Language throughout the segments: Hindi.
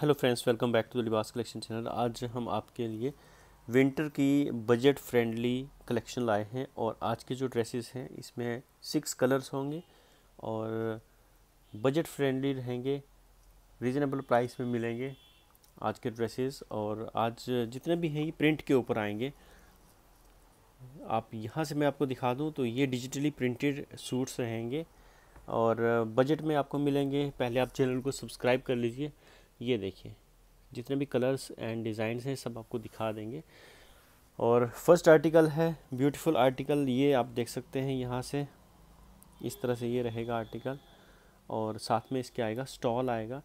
hello friends welcome back to the Libas collection channel आज हम आपके लिए विंटर की बजट फ्रेंडली कलेक्शन लाए हैं और आज के जो ड्रेसेस हैं इसमें सिक्स कलर्स होंगे और बजट फ्रेंडली रहेंगे रीज़नेबल प्राइस में मिलेंगे आज के ड्रेसेस और आज जितने भी हैं ये प्रिंट के ऊपर आएंगे आप यहाँ से मैं आपको दिखा दूँ तो ये डिजिटली प्रिंटेड सूट्स रहेंगे और बजट में आपको मिलेंगे पहले आप चैनल को सब्सक्राइब कर लीजिए ये देखिए जितने भी कलर्स एंड डिज़ाइन हैं सब आपको दिखा देंगे और फर्स्ट आर्टिकल है ब्यूटीफुल आर्टिकल ये आप देख सकते हैं यहाँ से इस तरह से ये रहेगा आर्टिकल और साथ में इसके आएगा स्टॉल आएगा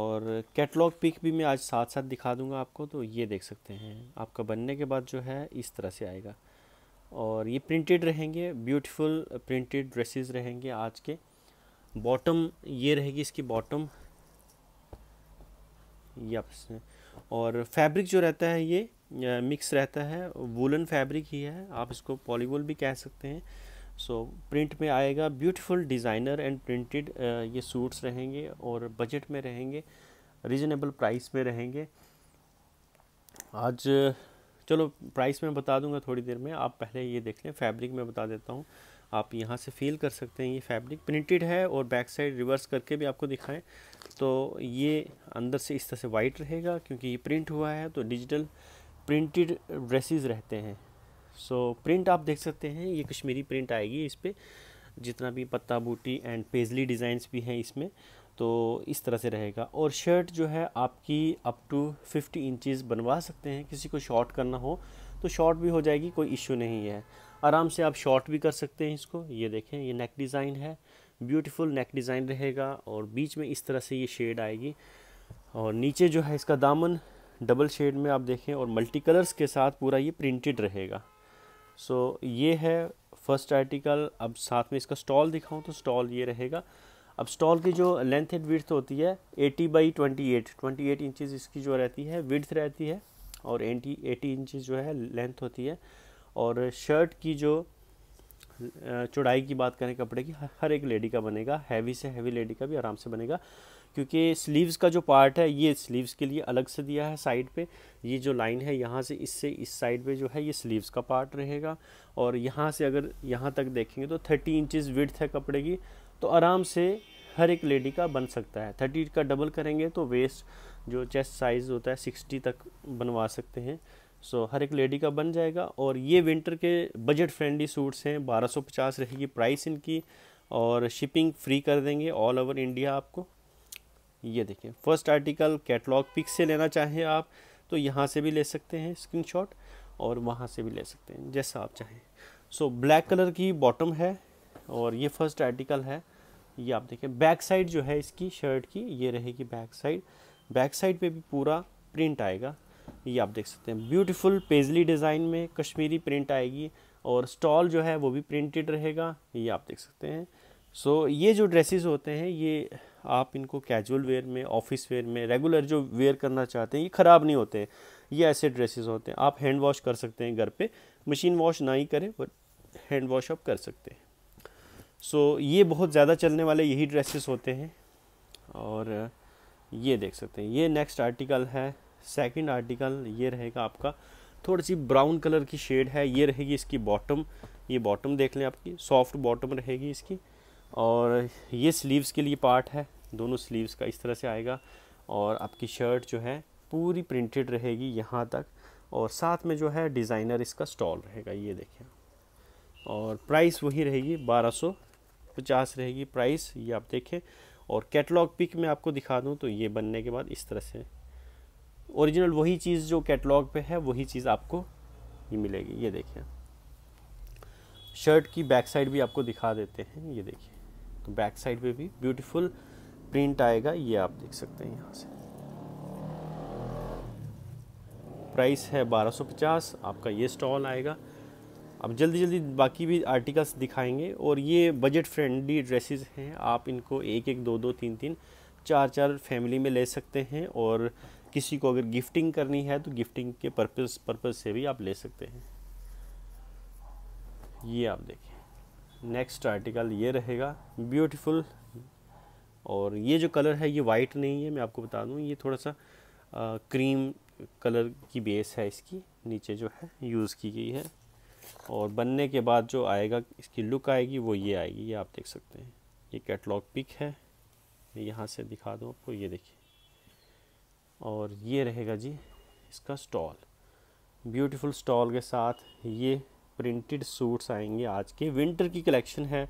और कैटलॉग पिक भी मैं आज साथ साथ दिखा दूंगा आपको तो ये देख सकते हैं आपका बनने के बाद जो है इस तरह से आएगा और ये प्रिंटेड रहेंगे ब्यूटीफुल प्रिंटेड ड्रेसेस रहेंगे आज के बॉटम ये रहेगी इसकी बॉटम ये आपस में और फैब्रिक जो रहता है ये मिक्स रहता है वूलन फैब्रिक ही है आप इसको पॉलीवुल भी कह सकते हैं सो so, प्रिंट में आएगा ब्यूटीफुल डिज़ाइनर एंड प्रिंटेड ये सूट्स रहेंगे और बजट में रहेंगे रिजनेबल प्राइस में रहेंगे आज चलो प्राइस में बता दूंगा थोड़ी देर में आप पहले ये देख लें फैब्रिक में बता देता हूँ आप यहाँ से फील कर सकते हैं ये फैब्रिक प्रिंटेड है और बैक साइड रिवर्स करके भी आपको दिखाएं तो ये अंदर से इस तरह से वाइट रहेगा क्योंकि ये प्रिंट हुआ है तो डिजिटल प्रिंटेड ड्रेसिस रहते हैं सो so, प्रिंट आप देख सकते हैं ये कश्मीरी प्रिंट आएगी इस पर जितना भी पत्ता बूटी एंड पेजली डिज़ाइंस भी हैं इसमें तो इस तरह से रहेगा और शर्ट जो है आपकी अप टू फिफ्टी इंचज़ बनवा सकते हैं किसी को शॉर्ट करना हो तो शॉर्ट भी हो जाएगी कोई इश्यू नहीं है आराम से आप शॉर्ट भी कर सकते हैं इसको ये देखें ये नेक डिज़ाइन है ब्यूटीफुल नेक डिज़ाइन रहेगा और बीच में इस तरह से ये शेड आएगी और नीचे जो है इसका दामन डबल शेड में आप देखें और मल्टी कलर्स के साथ पूरा ये प्रिंटेड रहेगा सो so, ये है फर्स्ट आर्टिकल अब साथ में इसका स्टॉल दिखाऊं तो स्टॉल ये रहेगा अब स्टॉल की जो लेंथ एंड विड्थ होती है 80 बाई 28 28 इंचेस इसकी जो रहती है विड्थ रहती है और एंटी एटी इंचज जो है लेंथ होती है और शर्ट की जो चौड़ाई की बात करें कपड़े की हर एक लेडी का बनेगा हैवी से हैवी लेडी का भी आराम से बनेगा क्योंकि स्लीव्स का जो पार्ट है ये स्लीव्स के लिए अलग से दिया है साइड पे ये जो लाइन है यहाँ से इससे इस साइड पे जो है ये स्लीव्स का पार्ट रहेगा और यहाँ से अगर यहाँ तक देखेंगे तो थर्टी इंचज़ विड्थ है कपड़े की तो आराम से हर एक लेडी का बन सकता है थर्टी का डबल करेंगे तो वेस्ट जो चेस्ट साइज़ होता है सिक्सटी तक बनवा सकते हैं सो so, हर एक लेडी का बन जाएगा और ये विंटर के बजट फ्रेंडली सूट्स हैं 1250 रहेगी प्राइस इनकी और शिपिंग फ्री कर देंगे ऑल ओवर इंडिया आपको ये देखिए फर्स्ट आर्टिकल कैटलॉग पिक से लेना चाहें आप तो यहाँ से भी ले सकते हैं स्क्रीनशॉट और वहाँ से भी ले सकते हैं जैसा आप चाहें सो ब्लैक कलर की बॉटम है और ये फर्स्ट आर्टिकल है ये आप देखें बैक साइड जो है इसकी शर्ट की ये रहेगी बैक साइड बैक साइड पे भी पूरा प्रिंट आएगा ये आप देख सकते हैं ब्यूटीफुल पेजली डिज़ाइन में कश्मीरी प्रिंट आएगी और स्टॉल जो है वो भी प्रिंटेड रहेगा ये आप देख सकते हैं सो so, ये जो ड्रेसेस होते हैं ये आप इनको कैजुअल वेयर में ऑफिस वेयर में रेगुलर जो वेयर करना चाहते हैं ये ख़राब नहीं होते ये ऐसे ड्रेसेस होते हैं आप हैंड वॉश कर सकते हैं घर पे मशीन वॉश ना ही करें बट हैंड वॉश आप कर सकते हैं सो so, ये बहुत ज़्यादा चलने वाले यही ड्रेसेस होते हैं और ये देख सकते हैं ये नेक्स्ट आर्टिकल है सेकंड आर्टिकल ये रहेगा आपका थोड़ी सी ब्राउन कलर की शेड है ये रहेगी इसकी बॉटम ये बॉटम देख लें आपकी सॉफ्ट बॉटम रहेगी इसकी और ये स्लीव्स के लिए पार्ट है दोनों स्लीव्स का इस तरह से आएगा और आपकी शर्ट जो है पूरी प्रिंटेड रहेगी यहाँ तक और साथ में जो है डिज़ाइनर इसका स्टॉल रहेगा ये देखें और प्राइस वही रहेगी बारह सौ पचास रहेगी प्राइस ये आप देखें और कैटलॉग पिक में आपको दिखा दूँ तो ये बनने के बाद इस तरह से ओरिजिनल वही चीज़ जो कैटलॉग पे है वही चीज़ आपको ये मिलेगी ये देखें शर्ट की बैक साइड भी आपको दिखा देते हैं ये देखिए तो बैक साइड पे भी ब्यूटीफुल प्रिंट आएगा ये आप देख सकते हैं यहाँ से प्राइस है 1250 आपका ये स्टॉल आएगा अब जल्दी जल्दी बाकी भी आर्टिकल्स दिखाएंगे और ये बजट फ्रेंडली ड्रेसेस हैं आप इनको एक एक दो दो तीन तीन चार चार फैमिली में ले सकते हैं और किसी को अगर गिफ्टिंग करनी है तो गिफ्टिंग के पर्पस पर्पस से भी आप ले सकते हैं ये आप देखें नेक्स्ट आर्टिकल ये रहेगा ब्यूटीफुल और ये जो कलर है ये वाइट नहीं है मैं आपको बता दूँ ये थोड़ा सा आ, क्रीम कलर की बेस है इसकी नीचे जो है यूज़ की गई है और बनने के बाद जो आएगा इसकी लुक आएगी वो ये आएगी ये आप देख सकते हैं ये कैटलॉग पिक है मैं यहाँ से दिखा दूँ आपको ये देखिए और ये रहेगा जी इसका स्टॉल ब्यूटीफुल स्टॉल के साथ ये प्रिंटेड सूट्स आएंगे आज के विंटर की कलेक्शन है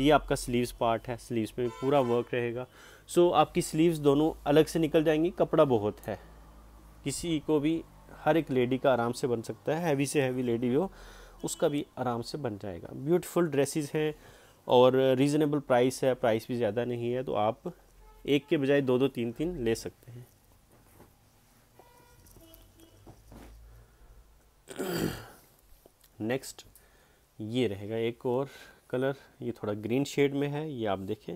ये आपका स्लीव्स पार्ट है स्लीव्स पे पूरा वर्क रहेगा सो so, आपकी स्लीव्स दोनों अलग से निकल जाएंगी कपड़ा बहुत है किसी को भी हर एक लेडी का आराम से बन सकता है हैवी से हैवी लेडी हो उसका भी आराम से बन जाएगा ब्यूटीफुल ड्रेसेस हैं और रीज़नेबल प्राइस है प्राइस भी ज़्यादा नहीं है तो आप एक के बजाय दो दो तीन तीन ले सकते हैं नेक्स्ट ये रहेगा एक और कलर ये थोड़ा ग्रीन शेड में है ये आप देखें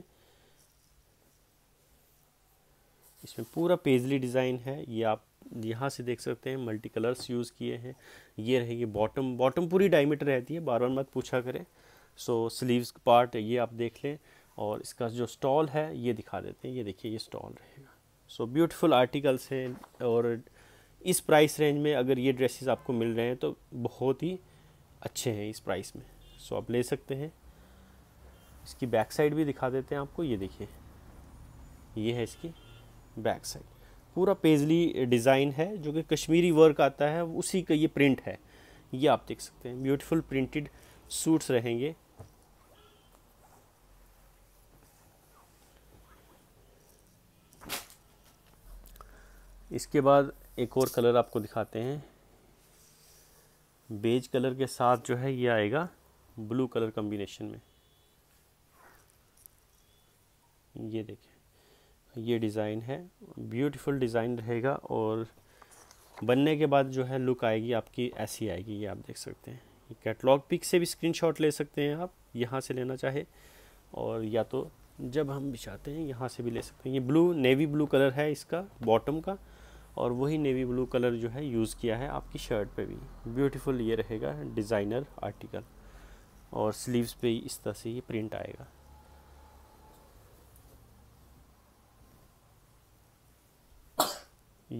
इसमें पूरा पेजली डिज़ाइन है ये आप यहाँ से देख सकते हैं मल्टी कलर्स यूज़ किए हैं ये रहेगी बॉटम बॉटम पूरी डायमीटर रहती है बार बार मत पूछा करें सो स्लीव्स पार्ट ये आप देख लें और इसका जो स्टॉल है ये दिखा देते हैं ये देखिए ये स्टॉल रहेगा सो ब्यूटीफुल आर्टिकल्स हैं और इस प्राइस रेंज में अगर ये ड्रेसेस आपको मिल रहे हैं तो बहुत ही अच्छे हैं इस प्राइस में सो आप ले सकते हैं इसकी बैक साइड भी दिखा देते हैं आपको ये देखिए ये है इसकी बैक साइड पूरा पेजली डिज़ाइन है जो कि कश्मीरी वर्क आता है उसी का ये प्रिंट है ये आप देख सकते हैं ब्यूटीफुल प्रिंटेड सूट्स रहेंगे इसके बाद एक और कलर आपको दिखाते हैं बेज कलर के साथ जो है ये आएगा ब्लू कलर कम्बिनेशन में ये देखें ये डिज़ाइन है ब्यूटीफुल डिज़ाइन रहेगा और बनने के बाद जो है लुक आएगी आपकी ऐसी आएगी ये आप देख सकते हैं कैटलॉग पिक से भी स्क्रीनशॉट ले सकते हैं आप यहाँ से लेना चाहे और या तो जब हम बिछाते हैं यहाँ से भी ले सकते हैं ये ब्लू नेवी ब्लू कलर है इसका बॉटम का और वही नेवी ब्लू कलर जो है यूज़ किया है आपकी शर्ट पे भी ब्यूटीफुल ये रहेगा डिज़ाइनर आर्टिकल और स्लीव्स पे इस तरह से ये प्रिंट आएगा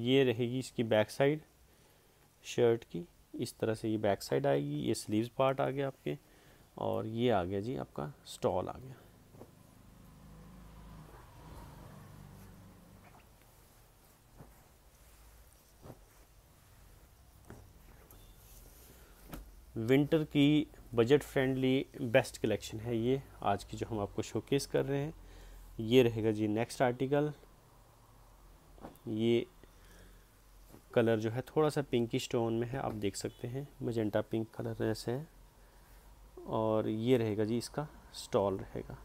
ये रहेगी इसकी बैक साइड शर्ट की इस तरह से ये बैक साइड आएगी ये स्लीव्स पार्ट आ गया आपके और ये आ गया जी आपका स्टॉल आ गया विंटर की बजट फ्रेंडली बेस्ट कलेक्शन है ये आज की जो हम आपको शोकेस कर रहे हैं ये रहेगा जी नेक्स्ट आर्टिकल ये कलर जो है थोड़ा सा पिंकी स्टोन में है आप देख सकते हैं मजेंटा पिंक कलर जैसे है और ये रहेगा जी इसका स्टॉल रहेगा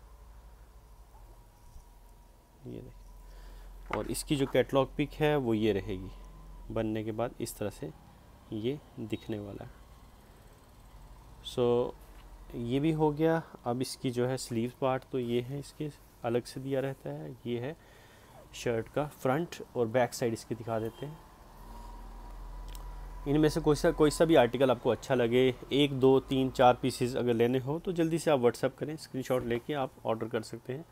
ये देखिए और इसकी जो कैटलॉग पिक है वो ये रहेगी बनने के बाद इस तरह से ये दिखने वाला है सो so, ये भी हो गया अब इसकी जो है स्लीव पार्ट तो ये है इसके अलग से दिया रहता है ये है शर्ट का फ्रंट और बैक साइड इसके दिखा देते हैं इनमें से कोई सा कोई सा भी आर्टिकल आपको अच्छा लगे एक दो तीन चार पीसेस अगर लेने हो तो जल्दी से आप व्हाट्सअप करें स्क्रीनशॉट लेके आप ऑर्डर कर सकते हैं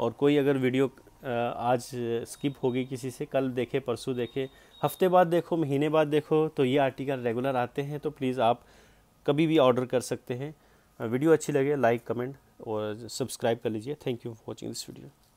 और कोई अगर वीडियो आज स्किप होगी किसी से कल देखे परसों देखे हफ्ते बाद देखो महीने बाद देखो तो ये आर्टिकल रेगुलर आते हैं तो प्लीज़ आप कभी भी ऑर्डर कर सकते हैं वीडियो अच्छी लगे लाइक कमेंट और सब्सक्राइब कर लीजिए thank you for watching this video